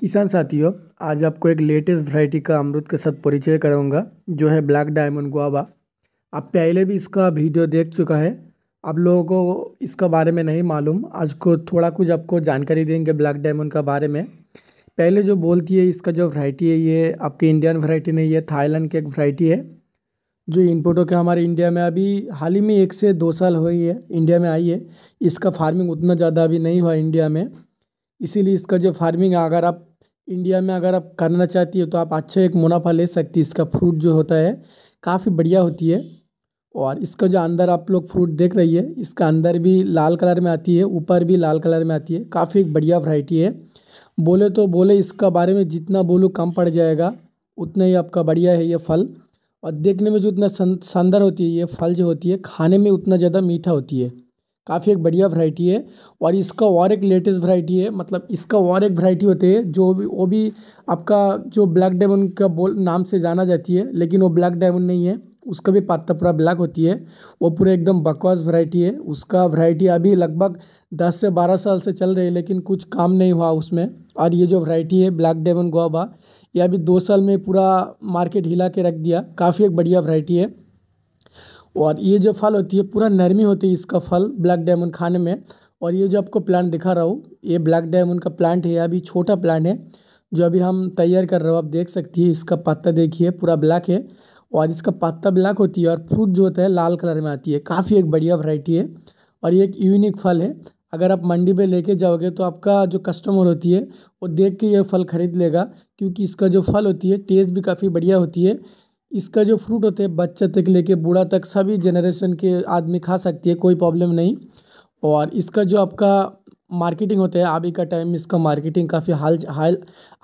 किसान साथियों आज आपको एक लेटेस्ट वैरायटी का अमरूद के साथ परिचय कराऊंगा जो है ब्लैक डायमंड गुआवा आप पहले भी इसका वीडियो देख चुका है आप लोगों को इसका बारे में नहीं मालूम आज को थोड़ा कुछ आपको जानकारी देंगे ब्लैक डायमंड का बारे में पहले जो बोलती है इसका जो वैरायटी है ये आपकी इंडियन वैरायटी नहीं है थाईलैंड की एक वैरायटी है जो इनपुट के हमारे इंडिया में अभी हाल ही में एक से दो साल हुई है इंडिया में आई है इसका फार्मिंग उतना ज़्यादा अभी नहीं हुआ इंडिया में इसीलिए इसका जो फार्मिंग अगर आप इंडिया में अगर आप करना चाहती हो तो आप अच्छा एक मुनाफा ले सकती है इसका फ्रूट जो होता है काफ़ी बढ़िया होती है और इसका जो अंदर आप लोग फ्रूट देख रही है इसका अंदर भी लाल कलर में आती है ऊपर भी लाल कलर में आती है काफ़ी एक बढ़िया वैरायटी है बोले तो बोले इसका बारे में जितना बोलो कम पड़ जाएगा उतना ही आपका बढ़िया है ये फल और देखने में जो उतना सुंदर होती है ये फल जो होती है खाने में उतना ज़्यादा मीठा होती है काफ़ी एक बढ़िया वैरायटी है और इसका और एक लेटेस्ट वैरायटी है मतलब इसका और एक वैरायटी होती है जो भी वो भी आपका जो ब्लैक डायमंड का बोल नाम से जाना जाती है लेकिन वो ब्लैक डायमंड नहीं है उसका भी पत्ता पूरा ब्लैक होती है वो पूरा एकदम बकवास वैरायटी है उसका वैरायटी अभी लगभग दस से बारह साल से चल रही है लेकिन कुछ काम नहीं हुआ उसमें और ये जो वैरायटी है ब्लैक डेवन गोवा ये अभी दो साल में पूरा मार्केट हिला के रख दिया काफ़ी एक बढ़िया वैरायटी है और ये जो फल होती है पूरा नरमी होती है इसका फल ब्लैक डायमंड खाने में और ये जो आपको प्लांट दिखा रहा हूँ ये ब्लैक डायमंड का प्लांट है अभी छोटा प्लांट है जो अभी हम तैयार कर रहे हो आप देख सकती है इसका पत्ता देखिए पूरा ब्लैक है और इसका पत्ता ब्लैक होती है और फ्रूट जो होता है लाल कलर में आती है काफ़ी एक बढ़िया वैरायटी है और ये एक यूनिक फल है अगर आप मंडी पे लेके जाओगे तो आपका जो कस्टमर होती है वो देख के ये फल ख़रीद लेगा क्योंकि इसका जो फल होती है टेस्ट भी काफ़ी बढ़िया होती है इसका जो फ्रूट होते हैं बच्चे तक लेके बूढ़ा तक सभी जनरेशन के आदमी खा सकती है कोई प्रॉब्लम नहीं और इसका जो आपका मार्केटिंग होता है अभी का टाइम इसका मार्केटिंग काफ़ी हाल हाई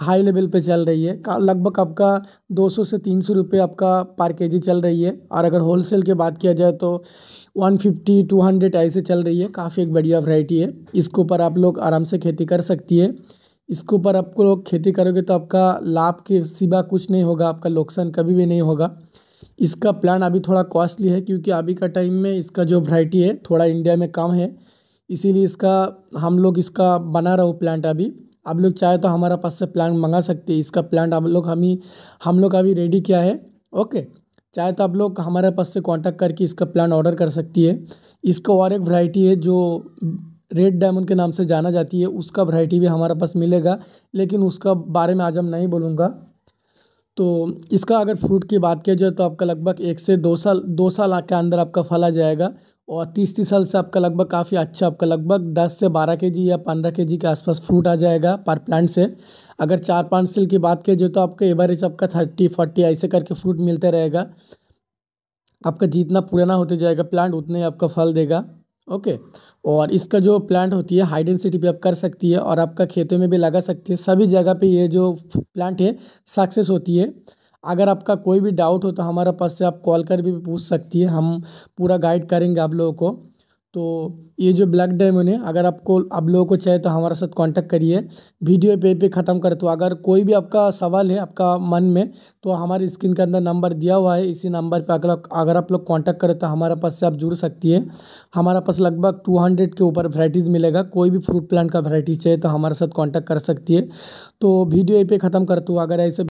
हाई लेवल पे चल रही है लगभग आपका 200 से 300 रुपये आपका पर के जी चल रही है और अगर होलसेल की बात किया जाए तो 150 200 ऐसे चल रही है काफ़ी एक बढ़िया वैरायटी है इसके ऊपर आप लोग आराम से खेती कर सकती है इसके ऊपर आपको लोग खेती करोगे तो आपका लाभ के सिवा कुछ नहीं होगा आपका नुकसान कभी भी नहीं होगा इसका प्लान अभी थोड़ा कॉस्टली है क्योंकि अभी का टाइम में इसका जो वैरायटी है थोड़ा इंडिया में कम है इसीलिए इसका हम लोग इसका बना रहा हो प्लांट अभी आप लोग चाहे तो हमारा पास से प्लान मंगा सकते हैं इसका प्लान हम लोग हम ही हम लोग अभी रेडी किया है ओके चाहे तो आप लोग हमारे पास से कॉन्टैक्ट करके इसका प्लान ऑर्डर कर सकती है इसका और एक वैरायटी है जो रेड डायमंड के नाम से जाना जाती है उसका वैरायटी भी हमारे पास मिलेगा लेकिन उसका बारे में आज हम नहीं बोलूँगा तो इसका अगर फ्रूट की बात किया जाए तो आपका लगभग एक से दो साल दो साल के अंदर आपका फल आ जाएगा और तीस तीस साल से आपका लगभग काफ़ी अच्छा आपका लगभग दस से बारह के जी या पंद्रह के जी के आसपास फ्रूट आ जाएगा पर प्लांट से अगर चार पाँच साल की बात की जाए तो आपका एवरेज आपका थर्टी फोर्टी ऐसे करके फ्रूट मिलते रहेगा आपका जितना पुराना होते जाएगा प्लांट उतने ही आपका फल देगा ओके और इसका जो प्लांट होती है हाई डेंसिटी पे आप कर सकती है और आपका खेतों में भी लगा सकती है सभी जगह पे ये जो प्लांट है सक्सेस होती है अगर आपका कोई भी डाउट हो तो हमारा पास से आप कॉल कर भी पूछ सकती है हम पूरा गाइड करेंगे आप लोगों को तो ये जो ब्लैक डायमंड है अगर आपको आप लोगों को चाहिए तो हमारे साथ कांटेक्ट करिए वीडियो पे पे ख़त्म कर तो अगर कोई भी आपका सवाल है आपका मन में तो हमारी स्क्रीन के अंदर नंबर दिया हुआ है इसी नंबर पे अगर अगर आप लोग कांटेक्ट करें तो हमारे पास से आप जुड़ सकती है हमारे पास लगभग टू हंड्रेड के ऊपर वराइटीज़ मिलेगा कोई भी फ्रूट प्लांट का वैराइटी चाहिए तो हमारे साथ कॉन्टैक्ट कर सकती है तो वीडियो पे ख़त्म कर तो अगर ऐसे